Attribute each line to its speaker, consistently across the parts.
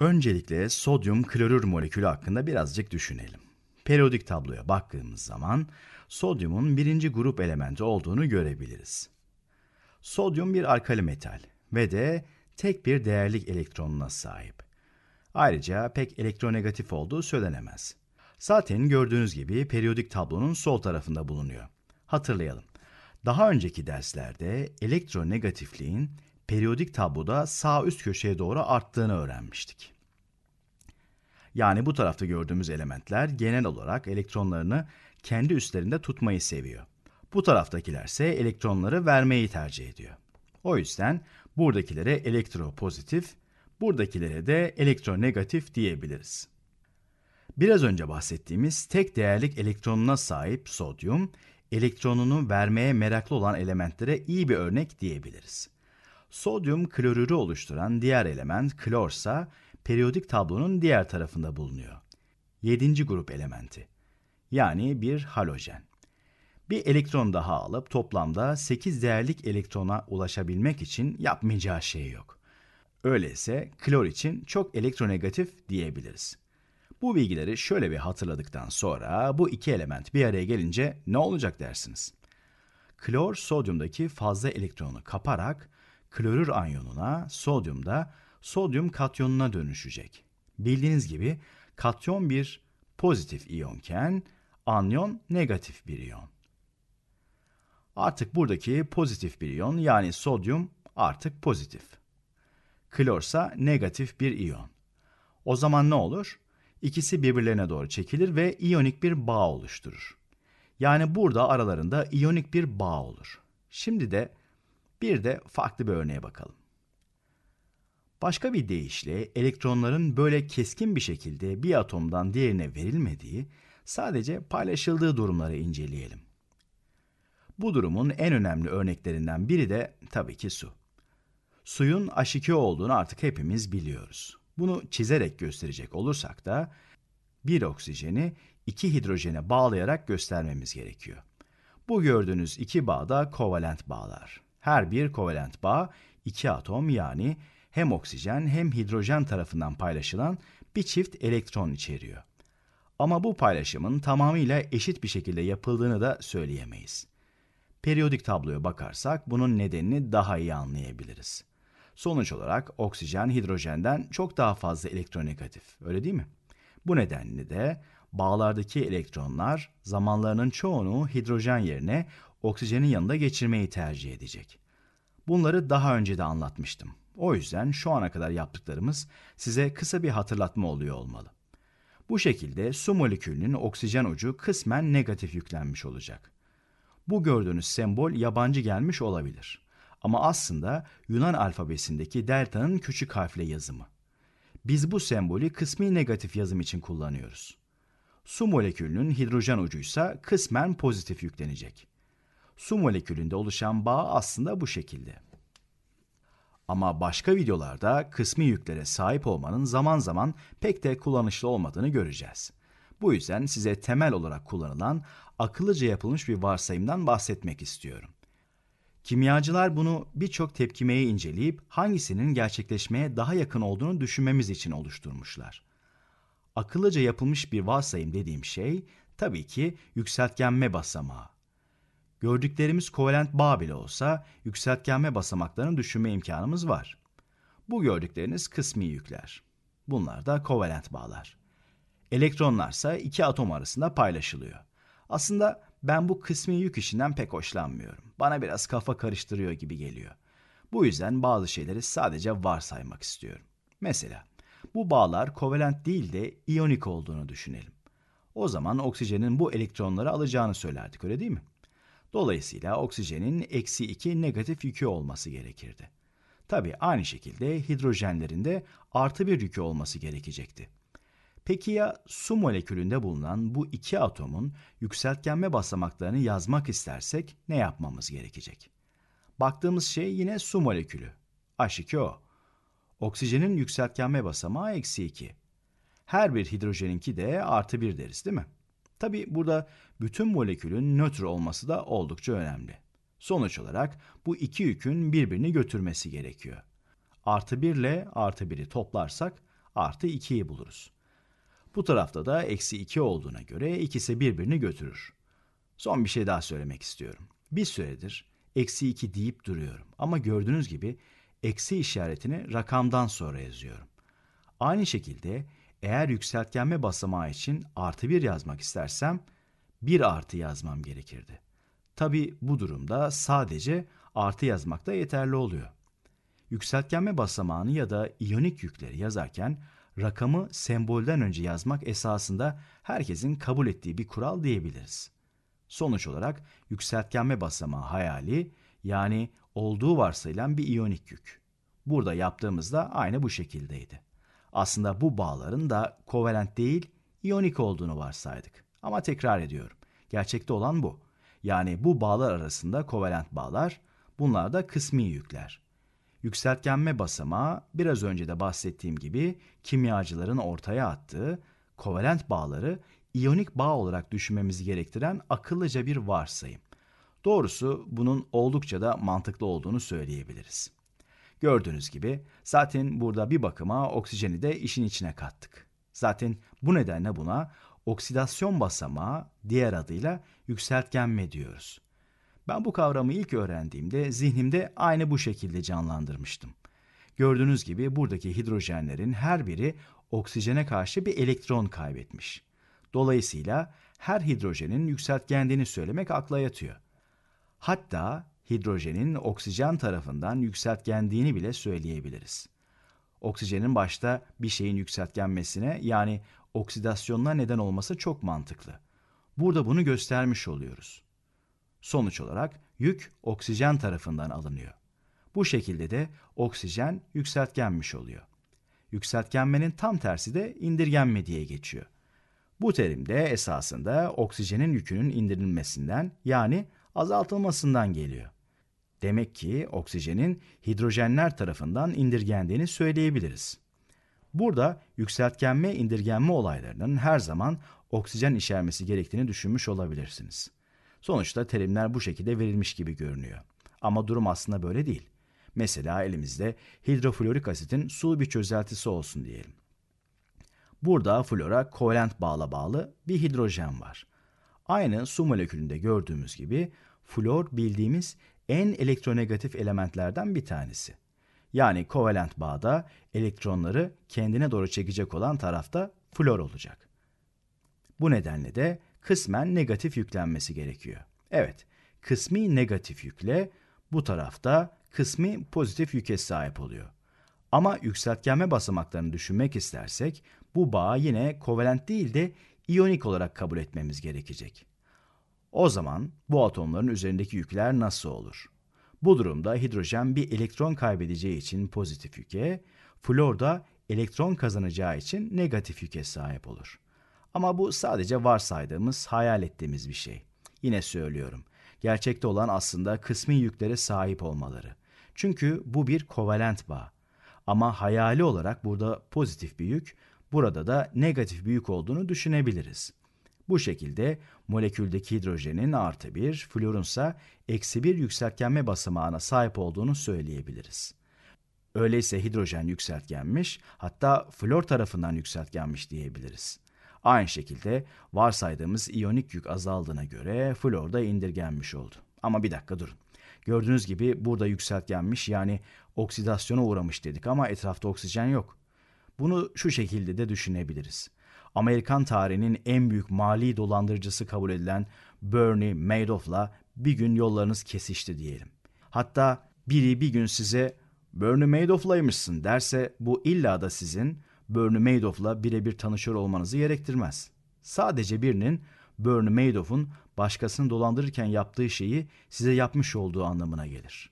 Speaker 1: Öncelikle sodyum klorür molekülü hakkında birazcık düşünelim. Periyodik tabloya baktığımız zaman sodyumun birinci grup elementi olduğunu görebiliriz. Sodyum bir alkali metal ve de tek bir değerlik elektronuna sahip. Ayrıca pek elektronegatif olduğu söylenemez. Zaten gördüğünüz gibi periyodik tablonun sol tarafında bulunuyor. Hatırlayalım. Daha önceki derslerde elektronegatifliğin periyodik tabloda sağ üst köşeye doğru arttığını öğrenmiştik. Yani bu tarafta gördüğümüz elementler genel olarak elektronlarını kendi üstlerinde tutmayı seviyor. Bu taraftakiler ise elektronları vermeyi tercih ediyor. O yüzden buradakilere elektropozitif, buradakilere de elektronegatif diyebiliriz. Biraz önce bahsettiğimiz tek değerlik elektronuna sahip sodyum, elektronunu vermeye meraklı olan elementlere iyi bir örnek diyebiliriz. Sodyum klorürü oluşturan diğer element klorsa periyodik tablonun diğer tarafında bulunuyor. Yedinci grup elementi. Yani bir halojen. Bir elektron daha alıp toplamda 8 değerlik elektrona ulaşabilmek için yapmayacağı şey yok. Öyleyse klor için çok elektronegatif diyebiliriz. Bu bilgileri şöyle bir hatırladıktan sonra bu iki element bir araya gelince ne olacak dersiniz? Klor sodyumdaki fazla elektronu kaparak klorür anyonuna, sodyum da sodyum katyonuna dönüşecek. Bildiğiniz gibi katyon bir pozitif iyonken anyon negatif bir iyon. Artık buradaki pozitif bir iyon yani sodyum artık pozitif. Klorsa negatif bir iyon. O zaman ne olur? İkisi birbirlerine doğru çekilir ve iyonik bir bağ oluşturur. Yani burada aralarında iyonik bir bağ olur. Şimdi de bir de farklı bir örneğe bakalım. Başka bir deyişle elektronların böyle keskin bir şekilde bir atomdan diğerine verilmediği, sadece paylaşıldığı durumları inceleyelim. Bu durumun en önemli örneklerinden biri de tabii ki su. Suyun H2 olduğunu artık hepimiz biliyoruz. Bunu çizerek gösterecek olursak da bir oksijeni iki hidrojene bağlayarak göstermemiz gerekiyor. Bu gördüğünüz iki bağ da kovalent bağlar. Her bir kovalent bağ iki atom yani hem oksijen hem hidrojen tarafından paylaşılan bir çift elektron içeriyor. Ama bu paylaşımın tamamıyla eşit bir şekilde yapıldığını da söyleyemeyiz. Periyodik tabloya bakarsak bunun nedenini daha iyi anlayabiliriz. Sonuç olarak oksijen hidrojenden çok daha fazla elektronegatif, öyle değil mi? Bu nedenle de bağlardaki elektronlar zamanlarının çoğunu hidrojen yerine oksijenin yanında geçirmeyi tercih edecek. Bunları daha önce de anlatmıştım. O yüzden şu ana kadar yaptıklarımız size kısa bir hatırlatma oluyor olmalı. Bu şekilde su molekülünün oksijen ucu kısmen negatif yüklenmiş olacak. Bu gördüğünüz sembol yabancı gelmiş olabilir. Ama aslında Yunan alfabesindeki delta'nın küçük harfle yazımı. Biz bu sembolü kısmi negatif yazım için kullanıyoruz. Su molekülünün hidrojen ucuysa kısmen pozitif yüklenecek. Su molekülünde oluşan bağ aslında bu şekilde. Ama başka videolarda kısmi yüklere sahip olmanın zaman zaman pek de kullanışlı olmadığını göreceğiz. Bu yüzden size temel olarak kullanılan akıllıca yapılmış bir varsayımdan bahsetmek istiyorum. Kimyacılar bunu birçok tepkimeye inceleyip hangisinin gerçekleşmeye daha yakın olduğunu düşünmemiz için oluşturmuşlar. Akıllıca yapılmış bir varsayım dediğim şey tabii ki yükseltgenme basamağı. Gördüklerimiz kovalent bağ bile olsa yükseltgenme basamaklarını düşünme imkanımız var. Bu gördükleriniz kısmi yükler. Bunlar da kovalent bağlar. Elektronlarsa iki atom arasında paylaşılıyor. Aslında ben bu kısmi yük işinden pek hoşlanmıyorum. Bana biraz kafa karıştırıyor gibi geliyor. Bu yüzden bazı şeyleri sadece varsaymak istiyorum. Mesela bu bağlar kovalent değil de iyonik olduğunu düşünelim. O zaman oksijenin bu elektronları alacağını söylerdik öyle değil mi? Dolayısıyla oksijenin eksi 2 negatif yükü olması gerekirdi. Tabi aynı şekilde hidrojenlerin de artı bir yükü olması gerekecekti. Peki ya su molekülünde bulunan bu iki atomun yükseltgenme basamaklarını yazmak istersek ne yapmamız gerekecek? Baktığımız şey yine su molekülü. H2O. Oksijenin yükseltgenme basamağı eksi 2. Her bir hidrojeninki de artı 1 deriz değil mi? Tabi burada bütün molekülün nötr olması da oldukça önemli. Sonuç olarak bu iki yükün birbirini götürmesi gerekiyor. Artı 1 ile artı 1'i toplarsak artı 2'yi buluruz. Bu tarafta da eksi 2 olduğuna göre ikisi birbirini götürür. Son bir şey daha söylemek istiyorum. Bir süredir eksi 2 deyip duruyorum ama gördüğünüz gibi eksi işaretini rakamdan sonra yazıyorum. Aynı şekilde eğer yükseltgenme basamağı için artı 1 yazmak istersem 1 artı yazmam gerekirdi. Tabi bu durumda sadece artı yazmak da yeterli oluyor. Yükseltgenme basamağını ya da iyonik yükleri yazarken rakamı sembolden önce yazmak esasında herkesin kabul ettiği bir kural diyebiliriz. Sonuç olarak yükseltgenme basamağı hayali yani olduğu varsayılan bir iyonik yük. Burada yaptığımız da aynı bu şekildeydi. Aslında bu bağların da kovalent değil, iyonik olduğunu varsaydık. Ama tekrar ediyorum. Gerçekte olan bu. Yani bu bağlar arasında kovalent bağlar, bunlar da kısmi yükler. Yükseltgenme basamağı biraz önce de bahsettiğim gibi kimyacıların ortaya attığı kovalent bağları iyonik bağ olarak düşünmemizi gerektiren akıllıca bir varsayım. Doğrusu bunun oldukça da mantıklı olduğunu söyleyebiliriz. Gördüğünüz gibi zaten burada bir bakıma oksijeni de işin içine kattık. Zaten bu nedenle buna oksidasyon basamağı diğer adıyla yükseltgenme diyoruz. Ben bu kavramı ilk öğrendiğimde zihnimde aynı bu şekilde canlandırmıştım. Gördüğünüz gibi buradaki hidrojenlerin her biri oksijene karşı bir elektron kaybetmiş. Dolayısıyla her hidrojenin yükseltgendiğini söylemek akla yatıyor. Hatta hidrojenin oksijen tarafından yükseltgendiğini bile söyleyebiliriz. Oksijenin başta bir şeyin yükseltgenmesine yani oksidasyonuna neden olması çok mantıklı. Burada bunu göstermiş oluyoruz. Sonuç olarak yük oksijen tarafından alınıyor. Bu şekilde de oksijen yükseltgenmiş oluyor. Yükseltgenmenin tam tersi de indirgenme diye geçiyor. Bu terim de esasında oksijenin yükünün indirilmesinden yani azaltılmasından geliyor. Demek ki oksijenin hidrojenler tarafından indirgendiğini söyleyebiliriz. Burada yükseltgenme indirgenme olaylarının her zaman oksijen içermesi gerektiğini düşünmüş olabilirsiniz. Sonuçta terimler bu şekilde verilmiş gibi görünüyor. Ama durum aslında böyle değil. Mesela elimizde hidroflorik asitin su bir çözeltisi olsun diyelim. Burada flora kovalent bağla bağlı bir hidrojen var. Aynı su molekülünde gördüğümüz gibi flor bildiğimiz en elektronegatif elementlerden bir tanesi. Yani kovalent bağda elektronları kendine doğru çekecek olan tarafta flor olacak. Bu nedenle de kısmen negatif yüklenmesi gerekiyor. Evet, kısmi negatif yükle bu tarafta kısmi pozitif yüke sahip oluyor. Ama yükseltgenme basamaklarını düşünmek istersek bu bağı yine kovalent değil de iyonik olarak kabul etmemiz gerekecek. O zaman bu atomların üzerindeki yükler nasıl olur? Bu durumda hidrojen bir elektron kaybedeceği için pozitif yüke, flor da elektron kazanacağı için negatif yüke sahip olur. Ama bu sadece varsaydığımız, hayal ettiğimiz bir şey. Yine söylüyorum. Gerçekte olan aslında kısmi yüklere sahip olmaları. Çünkü bu bir kovalent bağ. Ama hayali olarak burada pozitif bir yük, burada da negatif bir yük olduğunu düşünebiliriz. Bu şekilde moleküldeki hidrojenin artı bir, florunsa eksi bir yükseltgenme basamağına sahip olduğunu söyleyebiliriz. Öyleyse hidrojen yükseltgenmiş, hatta flor tarafından yükseltgenmiş diyebiliriz. Aynı şekilde varsaydığımız iyonik yük azaldığına göre flor da indirgenmiş oldu. Ama bir dakika durun. Gördüğünüz gibi burada yükseltgenmiş yani oksidasyona uğramış dedik ama etrafta oksijen yok. Bunu şu şekilde de düşünebiliriz. Amerikan tarihinin en büyük mali dolandırıcısı kabul edilen Bernie Madoff'la bir gün yollarınız kesişti diyelim. Hatta biri bir gün size Bernie Madoff'laymışsın derse bu illa da sizin Bernie Madoff'la birebir tanışır olmanızı gerektirmez. Sadece birinin Bernie Madoff'un başkasını dolandırırken yaptığı şeyi size yapmış olduğu anlamına gelir.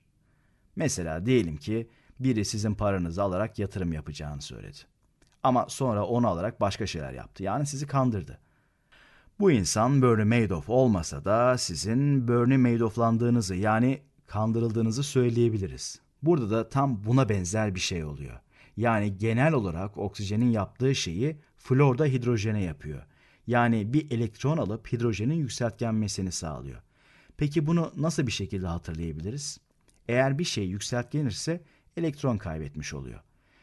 Speaker 1: Mesela diyelim ki biri sizin paranızı alarak yatırım yapacağını söyledi. Ama sonra onu alarak başka şeyler yaptı. Yani sizi kandırdı. Bu insan Bernie Madoff olmasa da sizin Bernie Madoff'landığınızı yani kandırıldığınızı söyleyebiliriz. Burada da tam buna benzer bir şey oluyor. Yani genel olarak oksijenin yaptığı şeyi flor da hidrojene yapıyor. Yani bir elektron alıp hidrojenin yükseltgenmesini sağlıyor. Peki bunu nasıl bir şekilde hatırlayabiliriz? Eğer bir şey yükseltgenirse elektron kaybetmiş oluyor.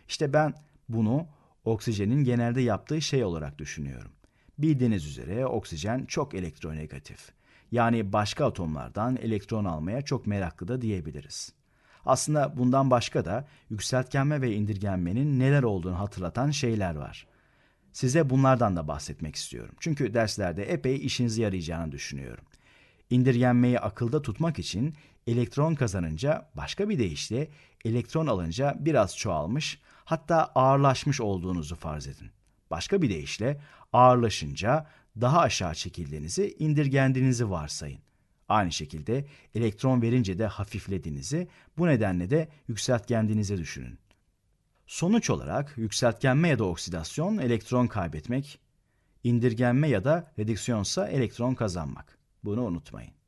Speaker 1: İşte ben bunu oksijenin genelde yaptığı şey olarak düşünüyorum. Bildiğiniz üzere oksijen çok elektronegatif. Yani başka atomlardan elektron almaya çok meraklı da diyebiliriz. Aslında bundan başka da yükseltgenme ve indirgenmenin neler olduğunu hatırlatan şeyler var. Size bunlardan da bahsetmek istiyorum. Çünkü derslerde epey işinize yarayacağını düşünüyorum. İndirgenmeyi akılda tutmak için elektron kazanınca başka bir deyişle elektron alınca biraz çoğalmış hatta ağırlaşmış olduğunuzu farz edin. Başka bir deyişle ağırlaşınca daha aşağı çekildiğinizi, indirgendiğinizi varsayın. Aynı şekilde elektron verince de hafiflediğinizi, bu nedenle de yükseltgendiğinizi düşünün. Sonuç olarak yükseltgenme ya da oksidasyon elektron kaybetmek, indirgenme ya da redüksiyonsa elektron kazanmak. Bunu unutmayın.